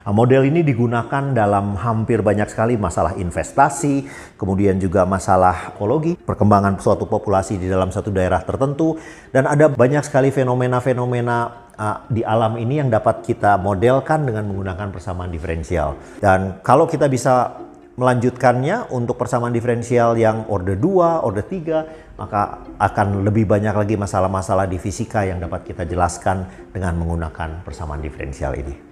Nah, model ini digunakan dalam hampir banyak sekali masalah investasi, kemudian juga masalah ekologi, perkembangan suatu populasi di dalam satu daerah tertentu, dan ada banyak sekali fenomena-fenomena uh, di alam ini yang dapat kita modelkan dengan menggunakan persamaan diferensial. Dan kalau kita bisa melanjutkannya untuk persamaan diferensial yang order 2, order 3, maka akan lebih banyak lagi masalah-masalah di fisika yang dapat kita jelaskan dengan menggunakan persamaan diferensial ini.